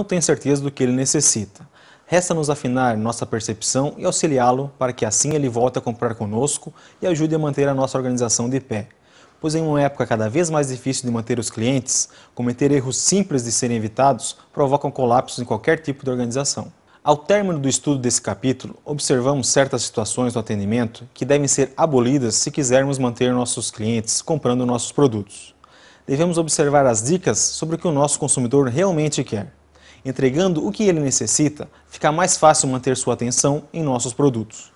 não tem certeza do que ele necessita. Resta-nos afinar nossa percepção e auxiliá-lo para que assim ele volte a comprar conosco e ajude a manter a nossa organização de pé. Pois em uma época cada vez mais difícil de manter os clientes, cometer erros simples de serem evitados provocam colapsos em qualquer tipo de organização. Ao término do estudo desse capítulo, observamos certas situações do atendimento que devem ser abolidas se quisermos manter nossos clientes comprando nossos produtos. Devemos observar as dicas sobre o que o nosso consumidor realmente quer. Entregando o que ele necessita, fica mais fácil manter sua atenção em nossos produtos.